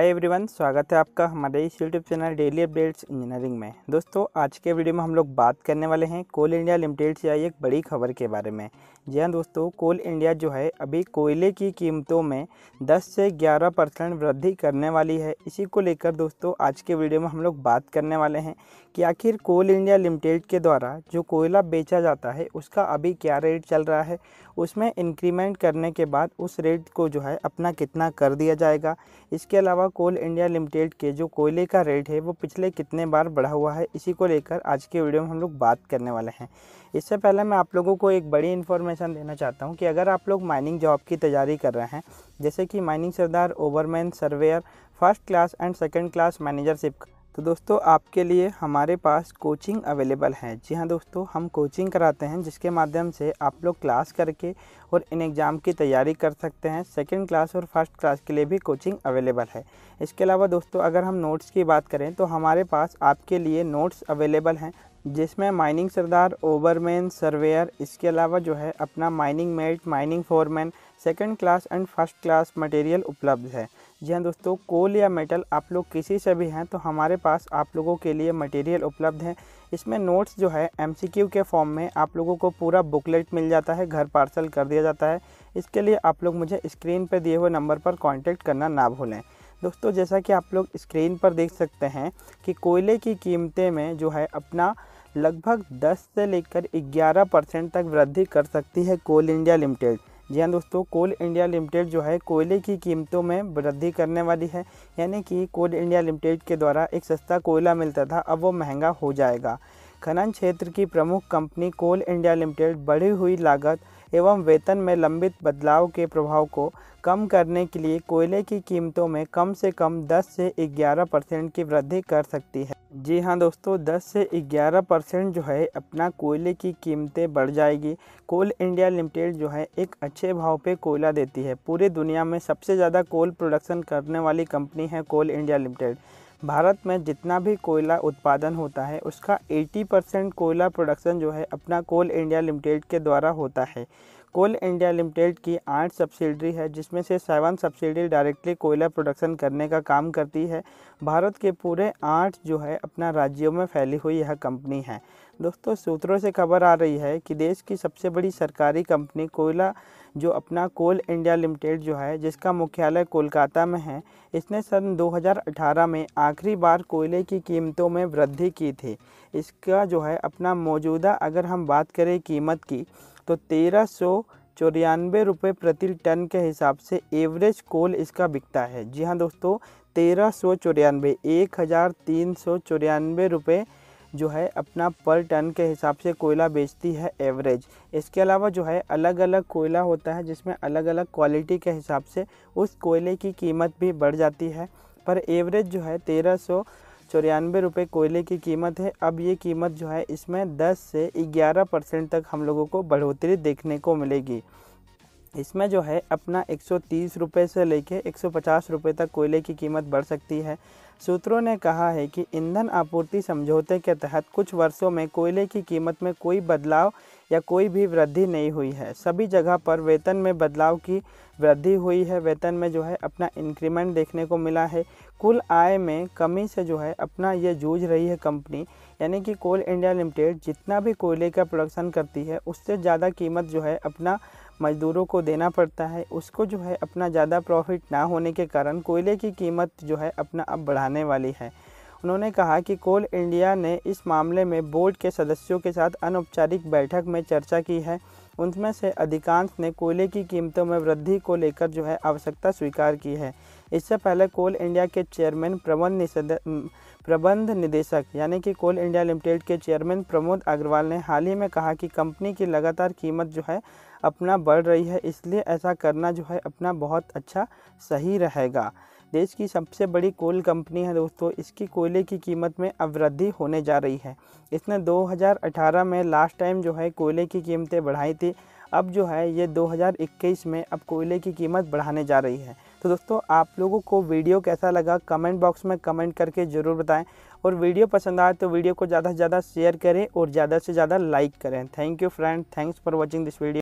hi everyone स्वागत है आपका हमारे इस YouTube channel daily updates engineering में दोस्तों आज के वीडियो में हम लोग बात करने वाले हैं कोल इंडिया लिमिटेड से आई एक बड़ी खबर के बारे में जी हाँ दोस्तों कोल इंडिया जो है अभी कोयले की कीमतों में 10 से 11 परसेंट वृद्धि करने वाली है इसी को लेकर दोस्तों आज के वीडियो में हम लोग बात करने वाले हैं कि आखिर कोल इंडिया लिमिटेड के द्वारा जो कोयला बेचा जाता है उसका अभी क्या रेट चल रहा है उसमें इंक्रीमेंट करने के बाद उस रेट को जो है अपना कितना कर दिया जाएगा इसके अलावा कोल इंडिया लिमिटेड के जो कोयले का रेट है वो पिछले कितने बार बढ़ा हुआ है इसी को लेकर आज के वीडियो में हम लोग बात करने वाले हैं इससे पहले मैं आप लोगों को एक बड़ी इन्फॉर्मेशन देना चाहता हूँ कि अगर आप लोग माइनिंग जॉब की तैयारी कर रहे हैं जैसे कि mining sardar overman surveyor first class and second class managership तो दोस्तों आपके लिए हमारे पास कोचिंग अवेलेबल है जी हाँ दोस्तों हम कोचिंग कराते हैं जिसके माध्यम से आप लोग क्लास करके और इन एग्ज़ाम की तैयारी कर सकते हैं सेकेंड क्लास और फर्स्ट क्लास के लिए भी कोचिंग अवेलेबल है इसके अलावा दोस्तों अगर हम नोट्स की बात करें तो हमारे पास आपके लिए नोट्स अवेलेबल हैं जिसमें माइनिंग सरदार ओबरमैन सर्वेयर इसके अलावा जो है अपना mining mate mining foreman second class and first class material उपलब्ध है जी हाँ दोस्तों कोल या मेटल आप लोग किसी से भी हैं तो हमारे पास आप लोगों के लिए मटेरियल उपलब्ध है इसमें नोट्स जो है एम के फॉर्म में आप लोगों को पूरा बुकलेट मिल जाता है घर पार्सल कर दिया जाता है इसके लिए आप लोग मुझे स्क्रीन पर दिए हुए नंबर पर कॉन्टैक्ट करना ना भूलें दोस्तों जैसा कि आप लोग स्क्रीन पर देख सकते हैं कि कोयले की कीमतें में जो है अपना लगभग 10 से लेकर 11 परसेंट तक वृद्धि कर सकती है कोल इंडिया लिमिटेड जी हाँ दोस्तों कोल इंडिया लिमिटेड जो है कोयले की कीमतों में वृद्धि करने वाली है यानी कि कोल इंडिया लिमिटेड के द्वारा एक सस्ता कोयला मिलता था अब वो महंगा हो जाएगा खनन क्षेत्र की प्रमुख कंपनी कोल इंडिया लिमिटेड बढ़ी हुई लागत एवं वेतन में लंबित बदलाव के प्रभाव को कम करने के लिए कोयले की कीमतों में कम से कम 10 से 11 परसेंट की वृद्धि कर सकती है जी हाँ दोस्तों 10 से 11 परसेंट जो है अपना कोयले की कीमतें बढ़ जाएगी कोल इंडिया लिमिटेड जो है एक अच्छे भाव पे कोयला देती है पूरे दुनिया में सबसे ज़्यादा कोल प्रोडक्शन करने वाली कंपनी है कोल इंडिया लिमिटेड भारत में जितना भी कोयला उत्पादन होता है उसका 80 परसेंट कोयला प्रोडक्शन जो है अपना कोल इंडिया लिमिटेड के द्वारा होता है कोल इंडिया लिमिटेड की आठ सब्सिडरी है जिसमें से सेवन सब्सिडरी डायरेक्टली कोयला प्रोडक्शन करने का काम करती है भारत के पूरे आठ जो है अपना राज्यों में फैली हुई यह कंपनी है दोस्तों सूत्रों से खबर आ रही है कि देश की सबसे बड़ी सरकारी कंपनी कोयला जो अपना कोल इंडिया लिमिटेड जो है जिसका मुख्यालय कोलकाता में है इसने सन 2018 में आखिरी बार कोयले की कीमतों में वृद्धि की थी इसका जो है अपना मौजूदा अगर हम बात करें कीमत की तो तेरह सौ चौरानवे रुपये प्रति टन के हिसाब से एवरेज कोल इसका बिकता है जी हाँ दोस्तों तेरह सौ चौरानवे एक हज़ार तीन सौ चौरानवे रुपये जो है अपना पर टन के हिसाब से कोयला बेचती है एवरेज इसके अलावा जो है अलग अलग कोयला होता है जिसमें अलग अलग क्वालिटी के हिसाब से उस कोयले की कीमत भी बढ़ जाती है पर एवरेज जो है तेरह सौ चौरानवे रुपये कोयले की कीमत है अब ये कीमत जो है इसमें 10 से 11 परसेंट तक हम लोगों को बढ़ोतरी देखने को मिलेगी इसमें जो है अपना एक सौ से लेके एक सौ तक कोयले की कीमत बढ़ सकती है सूत्रों ने कहा है कि ईंधन आपूर्ति समझौते के तहत कुछ वर्षों में कोयले की कीमत में कोई बदलाव या कोई भी वृद्धि नहीं हुई है सभी जगह पर वेतन में बदलाव की वृद्धि हुई है वेतन में जो है अपना इंक्रीमेंट देखने को मिला है कुल आय में कमी से जो है अपना ये जूझ रही है कंपनी यानी कि कोल इंडिया लिमिटेड जितना भी कोयले का प्रोडक्शन करती है उससे ज़्यादा कीमत जो है अपना मज़दूरों को देना पड़ता है उसको जो है अपना ज़्यादा प्रॉफिट ना होने के कारण कोयले की कीमत जो है अपना अब बढ़ाने वाली है उन्होंने कहा कि कोल इंडिया ने इस मामले में बोर्ड के सदस्यों के साथ अनौपचारिक बैठक में चर्चा की है उनमें से अधिकांश ने कोयले की कीमतों में वृद्धि को लेकर जो है आवश्यकता स्वीकार की है इससे पहले कोल इंडिया के चेयरमैन प्रबंध प्रबंध निदेशक यानी कि कोल इंडिया लिमिटेड के चेयरमैन प्रमोद अग्रवाल ने हाल ही में कहा कि कंपनी की लगातार कीमत जो है अपना बढ़ रही है इसलिए ऐसा करना जो है अपना बहुत अच्छा सही रहेगा देश की सबसे बड़ी कोल कंपनी है दोस्तों इसकी कोयले की कीमत में अब वृद्धि होने जा रही है इसने 2018 में लास्ट टाइम जो है कोयले की कीमतें बढ़ाई थी अब जो है ये 2021 में अब कोयले की कीमत बढ़ाने जा रही है तो दोस्तों आप लोगों को वीडियो कैसा लगा कमेंट बॉक्स में कमेंट करके ज़रूर बताएं और वीडियो पसंद आए तो वीडियो को ज़्यादा से ज़्यादा शेयर करें और ज़्यादा से ज़्यादा लाइक करें thank you friend thanks for watching this video